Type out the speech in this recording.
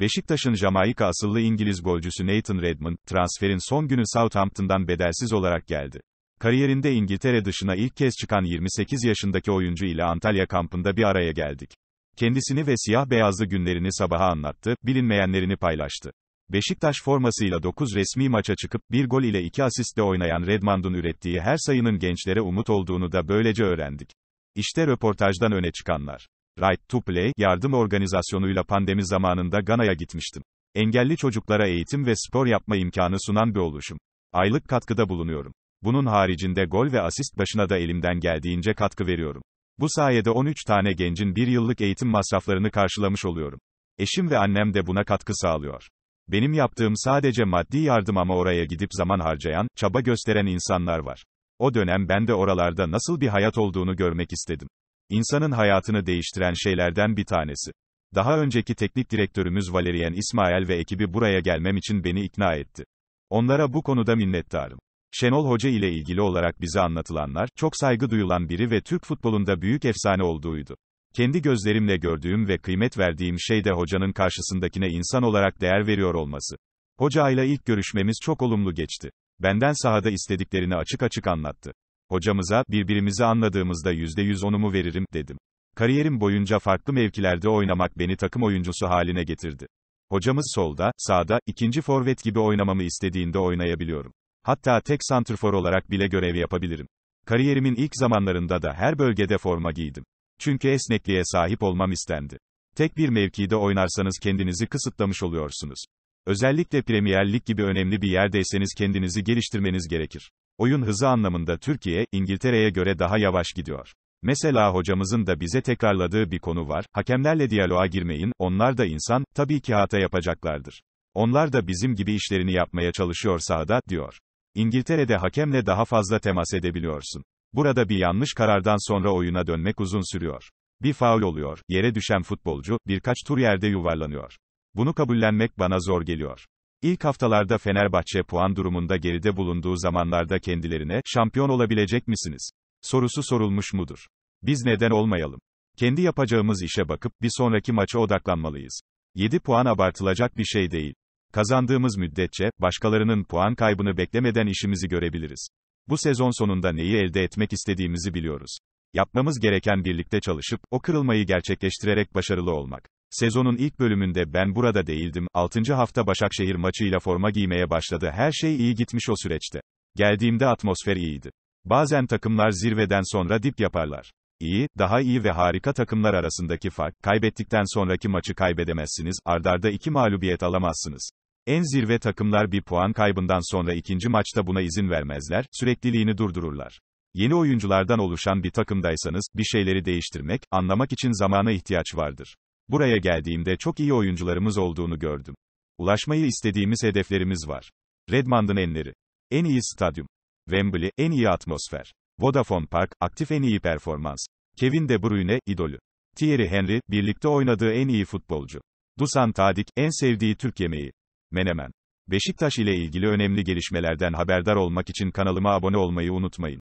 Beşiktaş'ın Jamaika asıllı İngiliz golcüsü Nathan Redmond, transferin son günü Southampton'dan bedelsiz olarak geldi. Kariyerinde İngiltere dışına ilk kez çıkan 28 yaşındaki oyuncu ile Antalya kampında bir araya geldik. Kendisini ve siyah-beyazlı günlerini sabaha anlattı, bilinmeyenlerini paylaştı. Beşiktaş formasıyla 9 resmi maça çıkıp, bir gol ile 2 asistle oynayan Redmond'un ürettiği her sayının gençlere umut olduğunu da böylece öğrendik. İşte röportajdan öne çıkanlar. Right to Play, yardım organizasyonuyla pandemi zamanında Gana'ya gitmiştim. Engelli çocuklara eğitim ve spor yapma imkanı sunan bir oluşum. Aylık katkıda bulunuyorum. Bunun haricinde gol ve asist başına da elimden geldiğince katkı veriyorum. Bu sayede 13 tane gencin bir yıllık eğitim masraflarını karşılamış oluyorum. Eşim ve annem de buna katkı sağlıyor. Benim yaptığım sadece maddi yardım ama oraya gidip zaman harcayan, çaba gösteren insanlar var. O dönem ben de oralarda nasıl bir hayat olduğunu görmek istedim. İnsanın hayatını değiştiren şeylerden bir tanesi. Daha önceki teknik direktörümüz Valerian İsmail ve ekibi buraya gelmem için beni ikna etti. Onlara bu konuda minnettarım. Şenol Hoca ile ilgili olarak bize anlatılanlar, çok saygı duyulan biri ve Türk futbolunda büyük efsane olduğuydu. Kendi gözlerimle gördüğüm ve kıymet verdiğim şey de hocanın karşısındakine insan olarak değer veriyor olması. Hoca ile ilk görüşmemiz çok olumlu geçti. Benden sahada istediklerini açık açık anlattı. Hocamıza, birbirimizi anladığımızda %100 onumu veririm, dedim. Kariyerim boyunca farklı mevkilerde oynamak beni takım oyuncusu haline getirdi. Hocamız solda, sağda, ikinci forvet gibi oynamamı istediğinde oynayabiliyorum. Hatta tek santrfor olarak bile görev yapabilirim. Kariyerimin ilk zamanlarında da her bölgede forma giydim. Çünkü esnekliğe sahip olmam istendi. Tek bir mevkide oynarsanız kendinizi kısıtlamış oluyorsunuz. Özellikle Premier Lig gibi önemli bir yerdeyseniz kendinizi geliştirmeniz gerekir. Oyun hızı anlamında Türkiye, İngiltere'ye göre daha yavaş gidiyor. Mesela hocamızın da bize tekrarladığı bir konu var, hakemlerle diyaloğa girmeyin, onlar da insan, tabii ki hata yapacaklardır. Onlar da bizim gibi işlerini yapmaya çalışıyor sahada, diyor. İngiltere'de hakemle daha fazla temas edebiliyorsun. Burada bir yanlış karardan sonra oyuna dönmek uzun sürüyor. Bir faul oluyor, yere düşen futbolcu, birkaç tur yerde yuvarlanıyor. Bunu kabullenmek bana zor geliyor. İlk haftalarda Fenerbahçe puan durumunda geride bulunduğu zamanlarda kendilerine şampiyon olabilecek misiniz? sorusu sorulmuş mudur? Biz neden olmayalım? Kendi yapacağımız işe bakıp bir sonraki maça odaklanmalıyız. 7 puan abartılacak bir şey değil. Kazandığımız müddetçe başkalarının puan kaybını beklemeden işimizi görebiliriz. Bu sezon sonunda neyi elde etmek istediğimizi biliyoruz. Yapmamız gereken birlikte çalışıp o kırılmayı gerçekleştirerek başarılı olmak. Sezonun ilk bölümünde ben burada değildim. 6. hafta Başakşehir maçıyla forma giymeye başladı. Her şey iyi gitmiş o süreçte. Geldiğimde atmosfer iyiydi. Bazen takımlar zirveden sonra dip yaparlar. İyi, daha iyi ve harika takımlar arasındaki fark, kaybettikten sonraki maçı kaybedemezsiniz, ardarda iki mağlubiyet alamazsınız. En zirve takımlar bir puan kaybından sonra ikinci maçta buna izin vermezler, sürekliliğini durdururlar. Yeni oyunculardan oluşan bir takımdaysanız, bir şeyleri değiştirmek, anlamak için zamana ihtiyaç vardır. Buraya geldiğimde çok iyi oyuncularımız olduğunu gördüm. Ulaşmayı istediğimiz hedeflerimiz var. Redmond'un enleri. En iyi stadyum. Wembley, en iyi atmosfer. Vodafone Park, aktif en iyi performans. Kevin De Bruyne, idolü. Thierry Henry, birlikte oynadığı en iyi futbolcu. Dusan Tadik, en sevdiği Türk yemeği. Menemen. Beşiktaş ile ilgili önemli gelişmelerden haberdar olmak için kanalıma abone olmayı unutmayın.